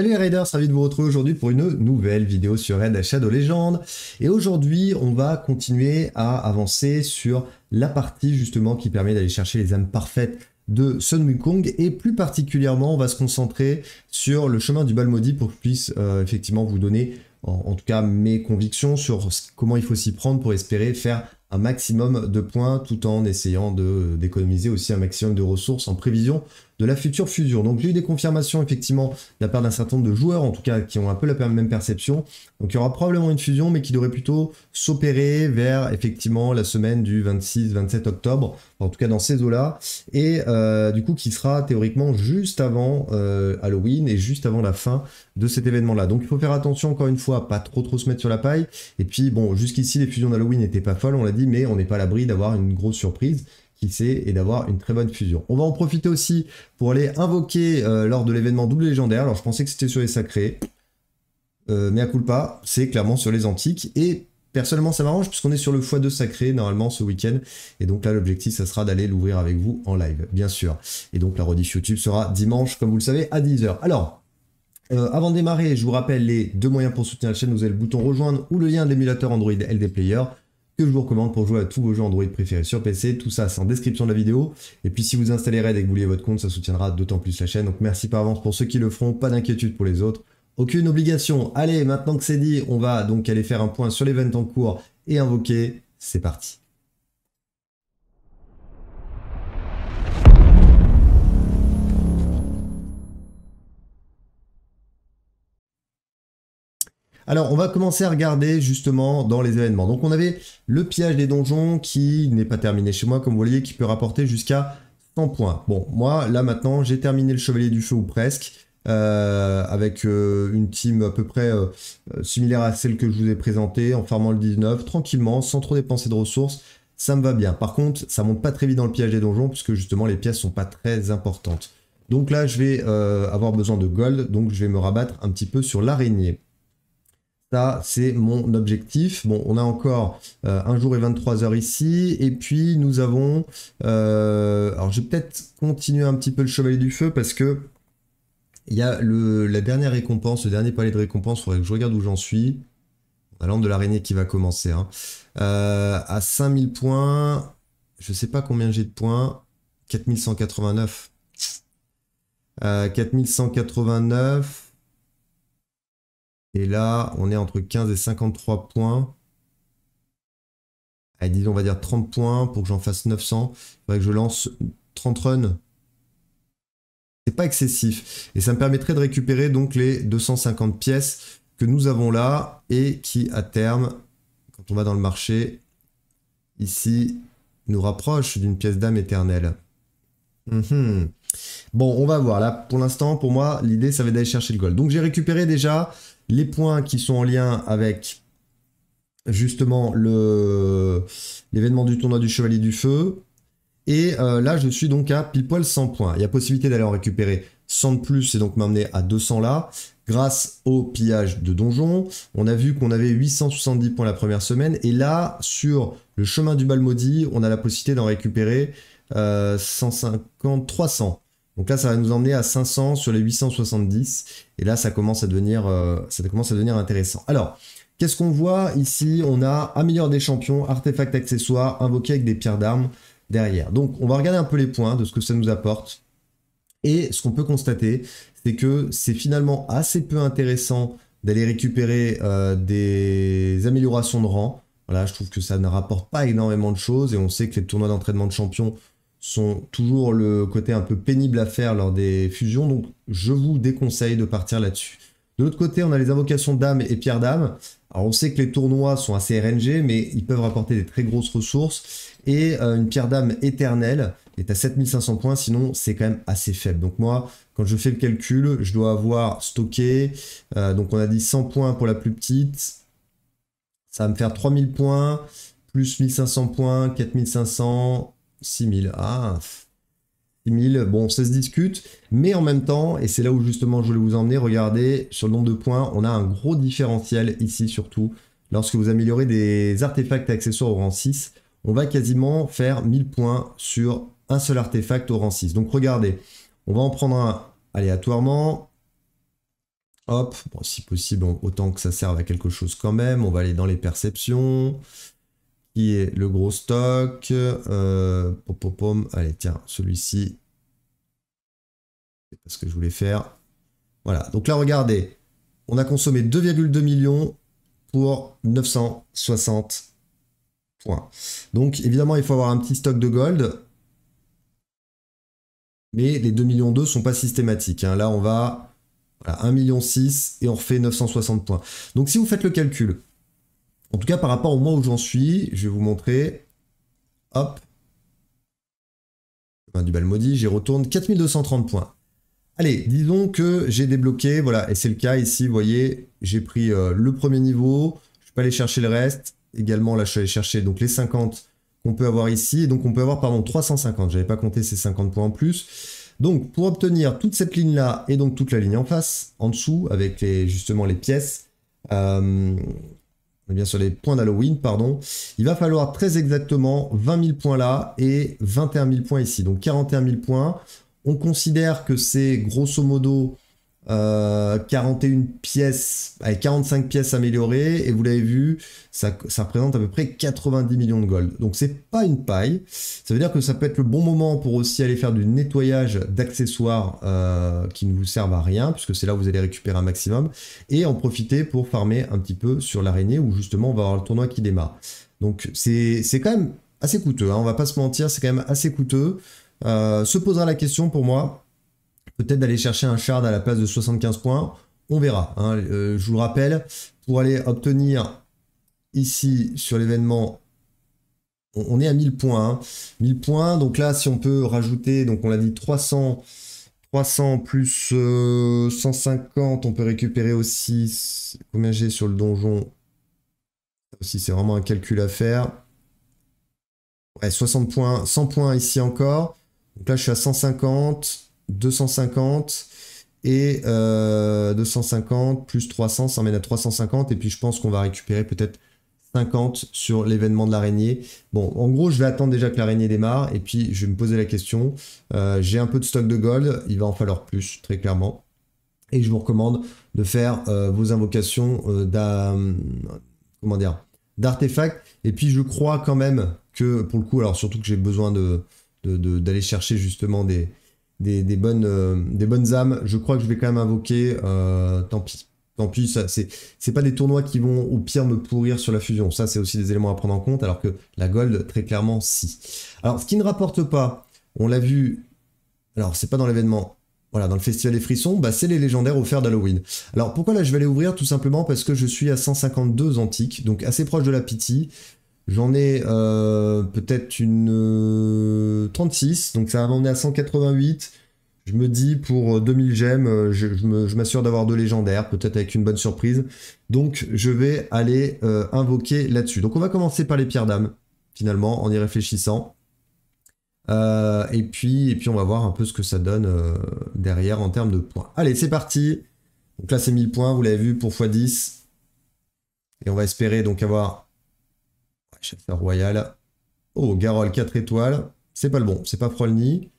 Salut les Raiders, ravi de vous retrouver aujourd'hui pour une nouvelle vidéo sur Raid Shadow Legends. Et aujourd'hui, on va continuer à avancer sur la partie justement qui permet d'aller chercher les âmes parfaites de Sun Wukong. Et plus particulièrement, on va se concentrer sur le chemin du bal maudit pour que je puisse euh, effectivement vous donner, en, en, tout cas, mes convictions sur comment il faut s'y prendre pour espérer faire un maximum de points tout en essayant d'économiser aussi un maximum de ressources en prévision de la future fusion. Donc j'ai eu des confirmations effectivement de la part d'un certain nombre de joueurs, en tout cas qui ont un peu la même perception. Donc il y aura probablement une fusion, mais qui devrait plutôt s'opérer vers effectivement la semaine du 26-27 octobre, en tout cas dans ces eaux-là, et euh, du coup qui sera théoriquement juste avant euh, Halloween et juste avant la fin de cet événement-là. Donc il faut faire attention encore une fois, pas trop trop se mettre sur la paille. Et puis bon, jusqu'ici les fusions d'Halloween n'étaient pas folles, on l'a dit, mais on n'est pas à l'abri d'avoir une grosse surprise qui sait, et d'avoir une très bonne fusion. On va en profiter aussi pour aller invoquer euh, lors de l'événement double légendaire. Alors je pensais que c'était sur les sacrés. Euh, mais à pas, c'est clairement sur les antiques. Et personnellement, ça m'arrange puisqu'on est sur le foie de sacré normalement ce week-end. Et donc là, l'objectif, ça sera d'aller l'ouvrir avec vous en live, bien sûr. Et donc la rediff YouTube sera dimanche, comme vous le savez, à 10h. Alors, euh, avant de démarrer, je vous rappelle les deux moyens pour soutenir la chaîne. Vous avez le bouton rejoindre ou le lien de l'émulateur Android LD Player que je vous recommande pour jouer à tous vos jeux Android préférés sur PC. Tout ça, c'est en description de la vidéo. Et puis si vous installez Red et que vous liez votre compte, ça soutiendra d'autant plus la chaîne. Donc merci par avance pour ceux qui le feront, pas d'inquiétude pour les autres. Aucune obligation. Allez, maintenant que c'est dit, on va donc aller faire un point sur l'event en cours et invoquer. C'est parti. Alors, on va commencer à regarder justement dans les événements. Donc, on avait le piège des donjons qui n'est pas terminé chez moi, comme vous voyez, qui peut rapporter jusqu'à 100 points. Bon, moi, là maintenant, j'ai terminé le Chevalier du Feu ou presque. Euh, avec euh, une team à peu près euh, similaire à celle que je vous ai présentée, en farmant le 19, tranquillement, sans trop dépenser de ressources, ça me va bien. Par contre, ça monte pas très vite dans le piège des donjons, puisque justement les pièces sont pas très importantes. Donc là, je vais avoir besoin de gold, donc je vais me rabattre un petit peu sur l'araignée. Ça, c'est mon objectif. Bon, on a encore 1 euh, un jour et 23 heures ici. Et puis, nous avons... Euh, alors, je vais peut-être continuer un petit peu le Chevalier du Feu parce que il y a le, la dernière récompense, le dernier palais de récompense. Il faudrait que je regarde où j'en suis. La lampe de l'araignée qui va commencer. Hein. Euh, à 5000 points, je ne sais pas combien j'ai de points. 4189. 4189. Et là, on est entre 15 et 53 points. Allez, disons, on va dire 30 points pour que j'en fasse 900. Il faudrait que je lance 30 runs. C'est pas excessif. Et ça me permettrait de récupérer donc les 250 pièces que nous avons là et qui, à terme, quand on va dans le marché, ici, nous rapproche d'une pièce d'âme éternelle. Mhm. Bon, on va voir. Là, pour l'instant, pour moi, l'idée, ça va d'aller chercher le gold. Donc, j'ai récupéré déjà les points qui sont en lien avec justement l'événement du tournoi du Chevalier du Feu. Et euh, là, je suis donc à pile poil 100 points. Il y a possibilité d'aller en récupérer 100 de plus et donc m'amener à 200 là, grâce au pillage de donjon On a vu qu'on avait 870 points la première semaine. Et là, sur le chemin du bal maudit, on a la possibilité d'en récupérer 150, euh, 300. Donc là, ça va nous emmener à 500 sur les 870. Et là, ça commence à devenir, euh, ça commence à devenir intéressant. Alors, qu'est-ce qu'on voit ici On a améliore des champions, artefacts accessoires, invoqués avec des pierres d'armes derrière. Donc, on va regarder un peu les points de ce que ça nous apporte. Et ce qu'on peut constater, c'est que c'est finalement assez peu intéressant d'aller récupérer euh, des améliorations de rang. Voilà, je trouve que ça ne rapporte pas énormément de choses et on sait que les tournois d'entraînement de champions sont toujours le côté un peu pénible à faire lors des fusions, donc je vous déconseille de partir là-dessus. De l'autre côté, on a les invocations d'âme et pierre d'âme. Alors on sait que les tournois sont assez RNG, mais ils peuvent rapporter des très grosses ressources. Et euh, une pierre d'âme éternelle est à 7500 points, sinon c'est quand même assez faible. Donc moi, quand je fais le calcul, je dois avoir stocké, euh, donc on a dit 100 points pour la plus petite, ça va me faire 3000 points, plus 1500 points, 4500, 6000. Ah, 6000, bon, ça se discute, mais en même temps, et c'est là où justement je voulais vous emmener, regardez, sur le nombre de points, on a un gros différentiel ici surtout. Lorsque vous améliorez des artefacts accessoires au rang 6, on va quasiment faire 1000 points sur un seul artefact au rang 6. Donc regardez, on va en prendre un aléatoirement. Hop, si possible, autant que ça serve à quelque chose quand même. On va aller dans les perceptions le gros stock. Euh, pom, Allez, tiens, celui-ci. C'est ce que je voulais faire. Voilà, donc là, regardez. On a consommé 2,2 millions pour 960 points. Donc, évidemment, il faut avoir un petit stock de gold. Mais les 2 millions 2 sont pas systématiques. Hein. Là, on va... Voilà, 1,6 million et on refait 960 points. Donc si vous faites le calcul, en tout cas, par rapport au mois où j'en suis, je vais vous montrer. Hop. du bal maudit, j'y retourne. 4230 points. Allez, disons que j'ai débloqué, voilà, et c'est le cas ici, vous voyez, j'ai pris euh, le premier niveau, je peux pas allé chercher le reste, également là je suis allé chercher donc les 50 qu'on peut avoir ici, donc on peut avoir, pardon, 350, j'avais pas compté ces 50 points en plus. Donc pour obtenir toute cette ligne là, et donc toute la ligne en face, en dessous, avec les, justement les pièces, euh, et eh bien sur les points d'Halloween, pardon. Il va falloir très exactement 20 000 points là et 21 000 points ici, donc 41 000 points. On considère que c'est grosso modo 41 euh, pièces, avec 45 pièces améliorées, et vous l'avez vu, ça, ça, représente à peu près 90 millions de gold. Donc c'est pas une paille, ça veut dire que ça peut être le bon moment pour aussi aller faire du nettoyage d'accessoires euh, qui ne vous servent à rien, puisque c'est là où vous allez récupérer un maximum, et en profiter pour farmer un petit peu sur l'araignée, où justement on va avoir le tournoi qui démarre. Donc c'est quand même assez coûteux, hein. on va pas se mentir, c'est quand même assez coûteux. Euh, se posera la question pour moi, peut-être d'aller chercher un shard à la place de 75 points. On verra. Hein. Euh, je vous le rappelle, pour aller obtenir ici sur l'événement, on, est à 1000 points. 1000 hein. points, donc là, si on peut rajouter, donc on l'a dit, 300, 300 plus 150, euh, on peut récupérer aussi combien j'ai sur le donjon. aussi, c'est vraiment un calcul à faire. Ouais, 60 points, 100 points ici encore. Donc là, je suis à 150. 250 et 250 euh, plus 300, ça mène à 350. Et puis je pense qu'on va récupérer peut-être 50 sur l'événement de l'araignée. Bon, en gros, je vais attendre déjà que l'araignée démarre et puis je vais me poser la question. Euh, j'ai un peu de stock de gold, il va en falloir plus, très clairement. Et je vous recommande de faire euh, vos invocations comment d'artefacts. Et puis je crois quand même que pour le coup, alors surtout que j'ai besoin de d'aller chercher justement des, des, bonnes, euh, des bonnes âmes. Je crois que je vais quand même invoquer, euh, tant pis. Tant pis, ça, c'est, pas des tournois qui vont au pire me pourrir sur la fusion. Ça, c'est aussi des éléments à prendre en compte, alors que la Gold, très clairement, si. Alors, ce qui ne rapporte pas, on l'a vu, alors c'est pas dans l'événement, voilà, dans le festival des frissons, bah, c'est les légendaires offerts d'Halloween. Alors, pourquoi là, je vais les ouvrir Tout simplement parce que je suis à 152 antiques, donc assez proche de la Pity. J'en ai euh, peut-être une 36, euh, donc ça va m'emmener à 188. Je me dis pour 2000 euh, gemmes, je, m'assure d'avoir deux légendaires, peut-être avec une bonne surprise. Donc je vais aller invoquer là-dessus. Donc on va commencer par les pierres d'âme, finalement, en y réfléchissant. et, puis, et puis on va voir un peu ce que ça donne derrière en termes de points. Allez, c'est parti. Donc là c'est 1000 points, vous l'avez vu, pour x10. Et on va espérer donc avoir Chasseur Royal. Oh, Garol 4 étoiles. C'est pas le bon, c'est pas Frolny.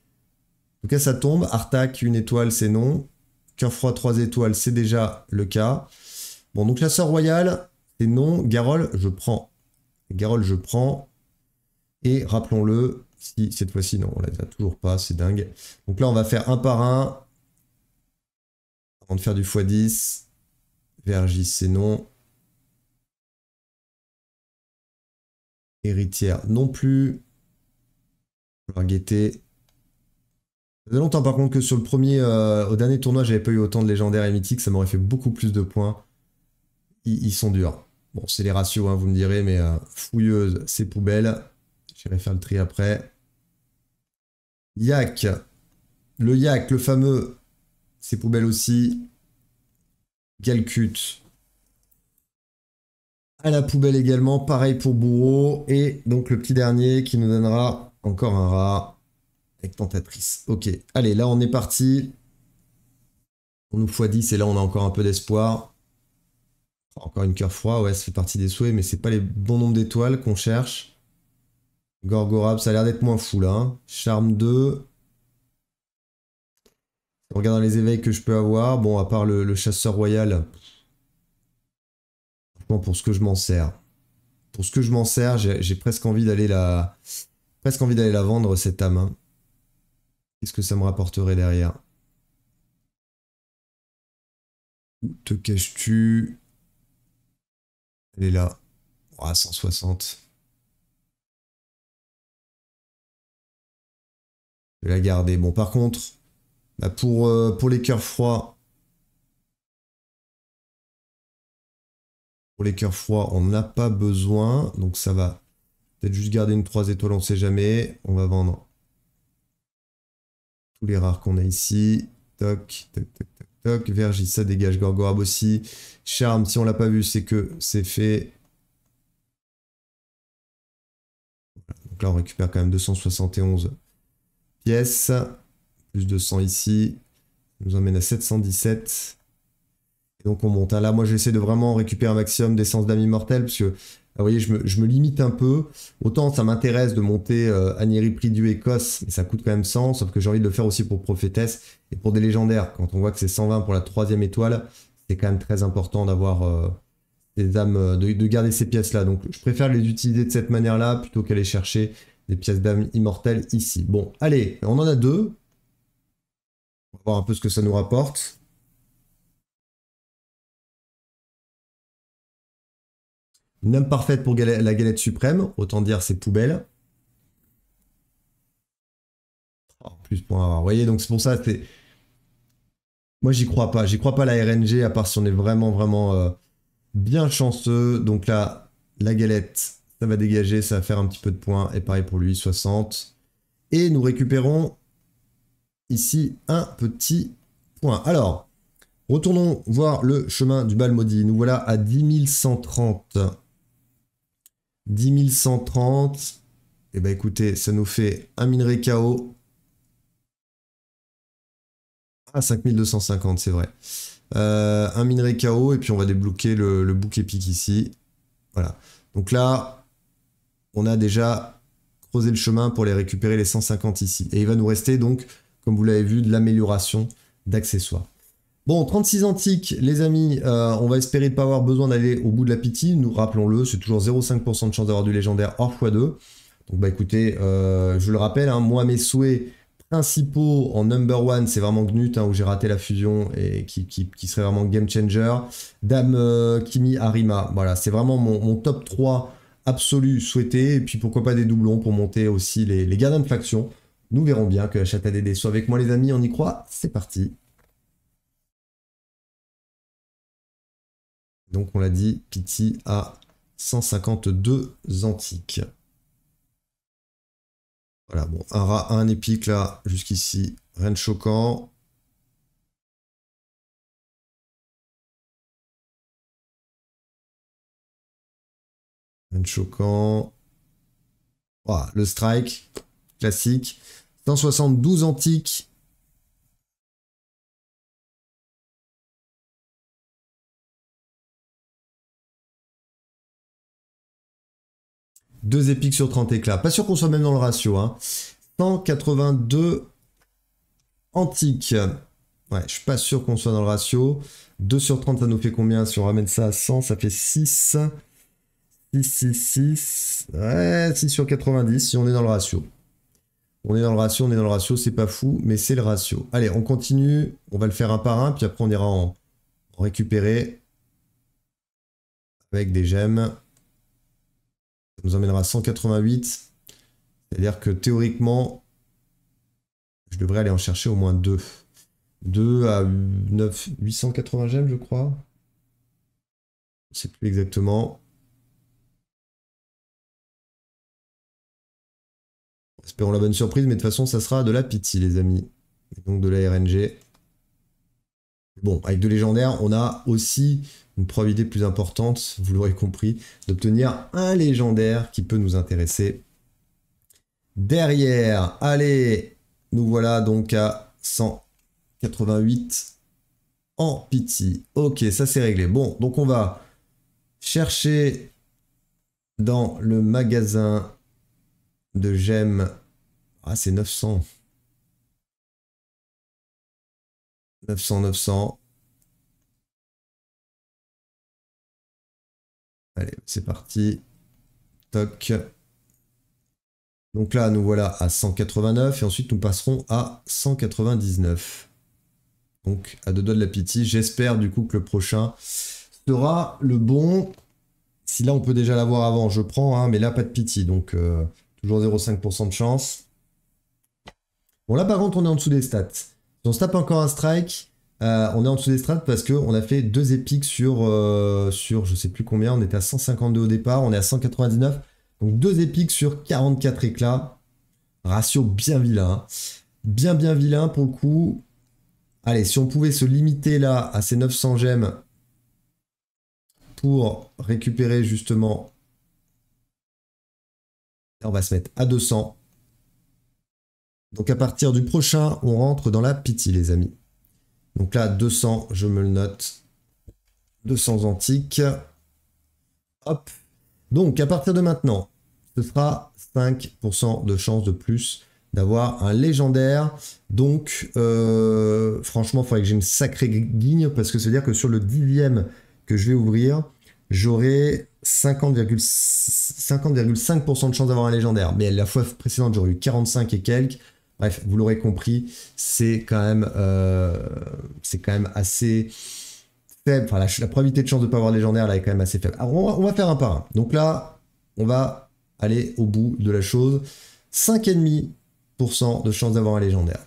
En tout cas, ça tombe. Artak, 1 étoile, c'est non. Cœur froid, 3 étoiles, c'est déjà le cas. Bon, donc Chasseur Royal, c'est non. Garol, je prends. Garol, je prends. Et rappelons-le, si cette fois-ci, non, on ne l'a toujours pas, c'est dingue. Donc là, on va faire un par un. Avant de faire du x10. Vergis c'est non. Héritière non plus. Leur guetter. Ça longtemps par contre que sur le premier, euh, au dernier tournoi, j'avais pas eu autant de légendaires et mythiques, ça m'aurait fait beaucoup plus de points. Ils, sont durs. Bon, c'est les ratios, hein, vous me direz, mais euh, fouilleuse, c'est poubelle. J'irai faire le tri après. Yak. Le yak, le fameux, c'est poubelle aussi. Galcute à la poubelle également. Pareil pour Bourreau. Et donc le petit dernier qui nous donnera encore un rat avec Tentatrice. Ok, allez, là on est parti. On nous fois 10 et là on a encore un peu d'espoir. Encore une coeur froid, ouais, ça fait partie des souhaits, mais c'est pas les bons nombres d'étoiles qu'on cherche. Gorgorab, ça a l'air d'être moins fou là. Hein. Charme 2. Regardant les éveils que je peux avoir, bon, à part le chasseur royal, pour ce que je m'en sers. Pour ce que je m'en sers, j'ai presque envie d'aller la... Presque envie d'aller la vendre, cette âme. Hein. Qu'est-ce que ça me rapporterait derrière Où te caches-tu Elle est là. 160. Je vais la garder. Bon, par contre, bah, pour, euh, pour les cœurs froids, Pour les cœurs froids, on n'a pas besoin. Donc ça va. Peut-être juste garder une 3 étoiles, on sait jamais. On va vendre tous les rares qu'on a ici. Toc, toc, toc, toc, toc. ça dégage. Gorgorab aussi. Charme, si on l'a pas vu, c'est que c'est fait. Donc là, on récupère quand même 271 pièces. Plus de 100 ici. nous emmène à 717 donc on monte. Ah, là, moi, j'essaie de vraiment récupérer un maximum d'essence d'âme immortelle, parce que ah, vous voyez, je me, limite un peu. Autant ça m'intéresse de monter euh, Prix du Écosse, mais ça coûte quand même 100, sauf que j'ai envie de le faire aussi pour Prophétesse et pour des légendaires. Quand on voit que c'est 120 pour la troisième étoile, c'est quand même très important d'avoir euh, des âmes, euh, de, de garder ces pièces-là. Donc je préfère les utiliser de cette manière-là plutôt qu'aller chercher des pièces d'âme immortelles ici. Bon, allez, on en a deux. On va voir un peu ce que ça nous rapporte. Une âme parfaite pour la galette suprême, autant dire c'est poubelle. Oh, plus point avoir. Vous voyez, donc c'est pour ça, c'est. Moi, j'y crois pas. J'y crois pas la RNG, à part si on est vraiment, vraiment euh, bien chanceux. Donc là, la galette, ça va dégager, ça va faire un petit peu de points. Et pareil pour lui, 60. Et nous récupérons ici un petit point. Alors, retournons voir le chemin du bal maudit. Nous voilà à 10 130. 10130. Et bien écoutez, ça nous fait un minerai KO. Ah, 5250, c'est vrai. Euh, un minerai KO, et puis on va débloquer le, le bouc épique ici. Voilà. Donc là, on a déjà creusé le chemin pour les récupérer les 150 ici. Et il va nous rester donc, comme vous l'avez vu, de l'amélioration d'accessoires. Bon, 36 antiques, les amis, euh, on va espérer ne pas avoir besoin d'aller au bout de la pitié. Nous rappelons-le, c'est toujours 0,5% de chance d'avoir du légendaire hors x2. Donc bah écoutez, euh, je le rappelle, hein, moi mes souhaits principaux en number one, c'est vraiment Gnut, hein, où j'ai raté la fusion et qui, serait vraiment game changer. Dame euh, Kimi Arima, voilà, c'est vraiment mon, top 3 absolu souhaité. Et puis pourquoi pas des doublons pour monter aussi les, gardiens de faction. Nous verrons bien que Chata chatte soit avec moi les amis, on y croit, c'est parti. Donc on l'a dit, Pity a 152 antiques. Voilà, bon, un rat, un épique là, jusqu'ici, rien de choquant. Rien de choquant. Voilà, ah, le strike, classique. 172 antiques, 2 épiques sur 30 éclats. Pas sûr qu'on soit même dans le ratio. 182 hein. antiques. Ouais, je suis pas sûr qu'on soit dans le ratio. 2 sur 30, ça nous fait combien Si on ramène ça à 100, ça fait 6. 6, 6, 6. Ouais, 6 sur 90, si on est dans le ratio. On est dans le ratio, on est dans le ratio, c'est pas fou, mais c'est le ratio. Allez, on continue, on va le faire un par un, puis après on ira en récupérer avec des gemmes nous emmènera à 188. C'est-à-dire que théoriquement, je devrais aller en chercher au moins 2. 2 à 9, 880 gemmes, je crois. Je sais plus exactement. Espérons la bonne surprise, mais de toute façon, ça sera de la pitié, les amis. Et donc de la RNG. Bon, avec deux légendaires, on a aussi une probabilité plus importante, vous l'aurez compris, d'obtenir un légendaire qui peut nous intéresser. Derrière, allez, nous voilà donc à 188 en pity. Ok, ça c'est réglé. Bon, donc on va chercher dans le magasin de gemmes. Ah, c'est 900. 900, 900. Allez, c'est parti. Toc. Donc là, nous voilà à 189 et ensuite nous passerons à 199. Donc à deux doigts de la pitié. J'espère du coup que le prochain sera le bon. Si là on peut déjà l'avoir avant, je prends, hein, mais là pas de pitié. Donc euh, toujours 0,5% de chance. Bon là par contre on est en dessous des stats on se tape encore un strike. Euh, on est en dessous des strats parce qu'on a fait deux épiques sur, euh, sur je sais plus combien. On était à 152 au départ, on est à 199. Donc deux épiques sur 44 éclats. Ratio bien vilain. Bien, bien vilain pour le coup. Allez, si on pouvait se limiter là à ces 900 gemmes pour récupérer justement. On va se mettre à 200. Donc à partir du prochain, on rentre dans la pitié, les amis. Donc là, 200, je me le note. 200 antiques. Hop. Donc à partir de maintenant, ce sera 5% de chance de plus d'avoir un légendaire. Donc euh, franchement, il faudrait que j'ai une sacrée guigne parce que ça veut dire que sur le dixième que je vais ouvrir, j'aurai 50,5% de chance d'avoir un légendaire. Mais la fois précédente, j'aurais eu 45 et quelques. Bref, vous l'aurez compris, c'est quand même, euh, c'est quand même assez faible. la, probabilité de chance de ne pas avoir légendaire là est quand même assez faible. on, va, faire un par un. Donc là, on va aller au bout de la chose. 5,5% de chance d'avoir un légendaire.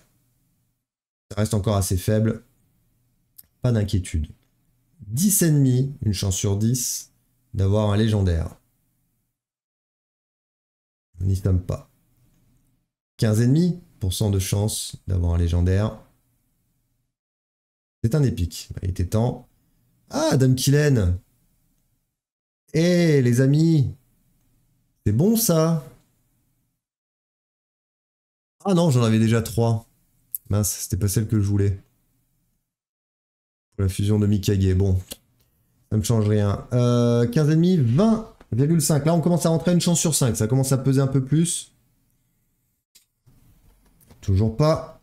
Ça reste encore assez faible. Pas d'inquiétude. 10,5, une chance sur 10 d'avoir un légendaire. On n'y sommes pas. 15,5, de chance d'avoir un légendaire. C'est un épique. Il était temps. Ah, Dame Killen Eh, les amis C'est bon, ça Ah non, j'en avais déjà trois. Mince, c'était pas celle que je voulais. Pour la fusion de Mikage, bon. Ça me change rien. Euh, 15,5, 20,5. Là, on commence à rentrer une chance sur 5. Ça commence à peser un peu plus. Toujours pas.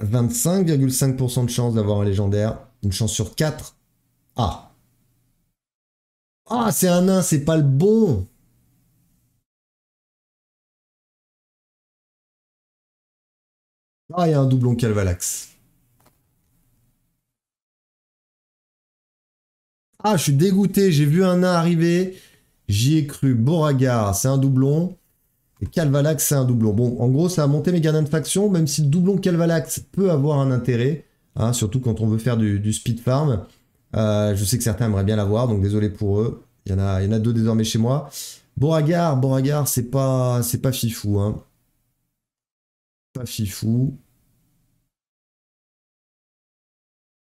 25,5% de chance d'avoir un légendaire. Une chance sur 4. Ah. Ah, c'est un 1, c'est pas le bon. Ah, il y a un doublon Calvalax. Ah, je suis dégoûté, j'ai vu un nain arriver. J'y ai cru. Beauregard, c'est un doublon. Et Calvalax, c'est un doublon. Bon, en gros, ça a monté mes gardiens de faction, même si le doublon Calvalax peut avoir un intérêt, hein, surtout quand on veut faire du, speed farm. Euh, je sais que certains aimeraient bien l'avoir, donc désolé pour eux. Il y, en a, il y en a deux désormais chez moi. Boragar, Boragar, c'est pas, c'est pas fifou. Hein. Pas fifou.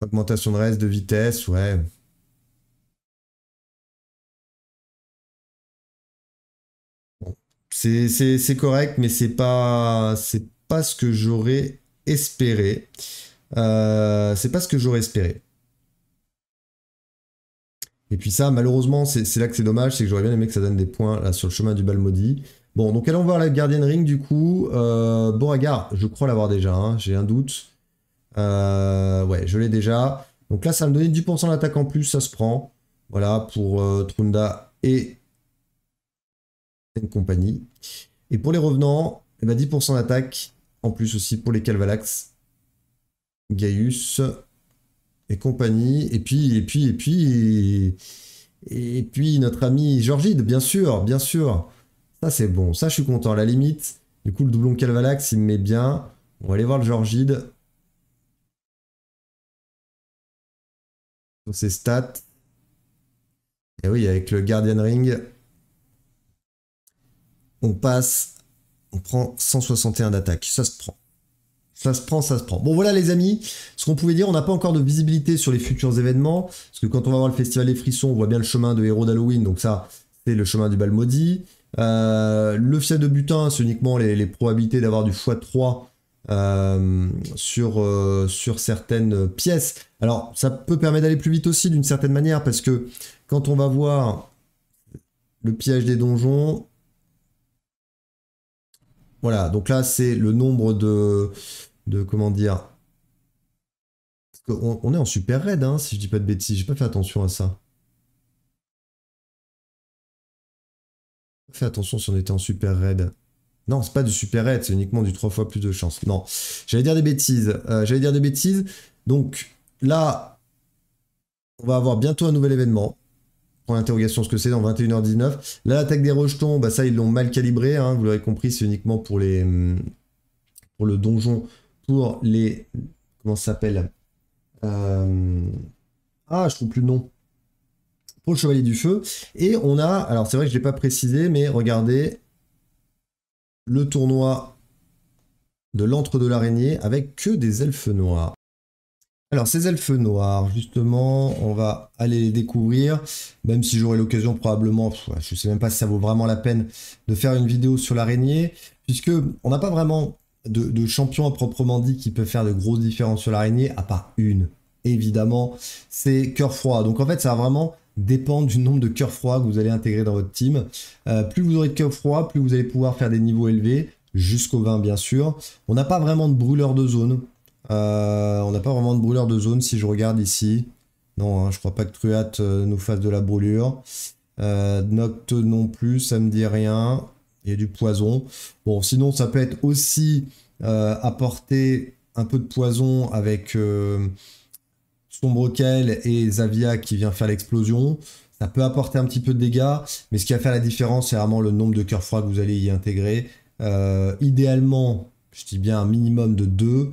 Augmentation de reste, de vitesse, ouais. C'est correct, mais c'est pas c'est pas ce que j'aurais espéré. Euh, c'est pas ce que j'aurais espéré. Et puis ça, malheureusement, c'est là que c'est dommage, c'est que j'aurais bien aimé que ça donne des points là, sur le chemin du bal maudit. Bon, donc allons voir la Guardian Ring du coup. Euh, Beauregard, je crois l'avoir déjà, hein, j'ai un doute. Euh, ouais, je l'ai déjà. Donc là, ça va me donner 10% d'attaque en plus, ça se prend. Voilà, pour euh, Trunda et compagnie. Et pour les revenants, et eh ben, 10% d'attaque, en plus aussi pour les Calvalax, Gaius et compagnie. Et puis, et puis, et puis, et, puis notre ami Georgide, bien sûr, bien sûr. Ça c'est bon, ça je suis content. À la limite, du coup le doublon Calvalax il me met bien. On va aller voir le Georgide. Sur ses stats. Et oui, avec le Guardian Ring, on passe, on prend 161 d'attaque. Ça se prend. Ça se prend, ça se prend. Bon voilà les amis, ce qu'on pouvait dire, on n'a pas encore de visibilité sur les futurs événements, parce que quand on va voir le festival des frissons, on voit bien le chemin de héros d'Halloween, donc ça, c'est le chemin du bal maudit. Euh, le fiat de butin, c'est uniquement les, probabilités d'avoir du x3 euh, sur, euh, sur certaines pièces. Alors ça peut permettre d'aller plus vite aussi d'une certaine manière, parce que quand on va voir le piège des donjons, voilà, donc là, c'est le nombre de, de comment dire, on, est en super raid, hein, si je dis pas de bêtises. J'ai pas fait attention à ça. fait attention si on était en super raid. Non, c'est pas du super raid, c'est uniquement du 3 fois plus de chance. Non, j'allais dire des bêtises. Euh, j'allais dire des bêtises. Donc là, on va avoir bientôt un nouvel événement point l'interrogation ce que c'est dans 21h19. Là, l'attaque des rejetons, bah ça, ils l'ont mal calibré. Hein. vous l'avez compris, c'est uniquement pour les hmm, pour le donjon, pour les comment ça s'appelle euh, Ah, je trouve plus le nom. Pour le chevalier du feu. Et on a, alors c'est vrai que je l'ai pas précisé, mais regardez le tournoi de l'antre de l'araignée avec que des elfes noirs. Alors, ces elfes noirs, justement, on va aller les découvrir, même si j'aurai l'occasion probablement, je ne sais même pas si ça vaut vraiment la peine de faire une vidéo sur l'araignée, puisque on n'a pas vraiment de, champion à proprement dit qui peut faire de grosses différences sur l'araignée, à part une, évidemment, c'est cœur froid. Donc en fait, ça va vraiment dépendre du nombre de cœur Froid que vous allez intégrer dans votre team. Euh, plus vous aurez de cœur Froid plus vous allez pouvoir faire des niveaux élevés, jusqu'au 20 bien sûr. On n'a pas vraiment de brûleur de zone, euh, on n'a pas vraiment de brûleur de zone si je regarde ici. Non, je hein, je crois pas que Truat euh, nous fasse de la brûlure. Euh, non plus, ça me dit rien. Il y a du poison. Bon, sinon, ça peut être aussi euh, apporter un peu de poison avec son Broquel et Zavia qui vient faire l'explosion. Ça peut apporter un petit peu de dégâts, mais ce qui va faire la différence, c'est vraiment le nombre de cœurs froids que vous allez y intégrer. idéalement, je dis bien un minimum de 2.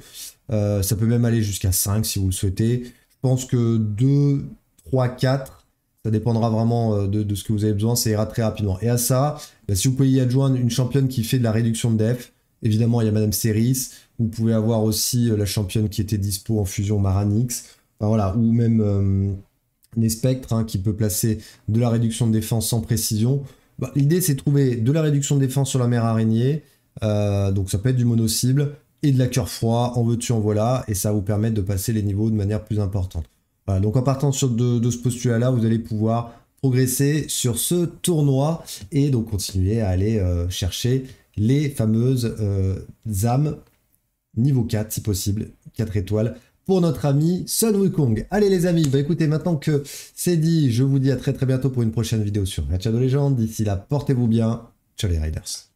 Euh, ça peut même aller jusqu'à 5 si vous le souhaitez. Je pense que 2, 3, 4, ça dépendra vraiment euh, de, ce que vous avez besoin, ça ira très rapidement. Et à ça, bah, si vous pouvez y adjoindre une championne qui fait de la réduction de def, évidemment il y a Madame Ceris, vous pouvez avoir aussi euh, la championne qui était dispo en fusion Maranix, ou même euh, les spectres hein, qui peut placer de la réduction de défense sans précision. Bah, l'idée c'est de trouver de la réduction de défense sur la mer araignée, donc ça peut être du mono-cible, et de la cure froid, en veut tu en voilà, et ça vous permet de passer les niveaux de manière plus importante. Voilà, donc en partant sur de, ce postulat-là, vous allez pouvoir progresser sur ce tournoi et donc continuer à aller euh, chercher les fameuses euh, âmes niveau 4 si possible, 4 étoiles pour notre ami Sun Wukong. Allez les amis, bah écoutez, maintenant que c'est dit, je vous dis à très très bientôt pour une prochaine vidéo sur la de Legends. D'ici là, portez-vous bien. Ciao les riders.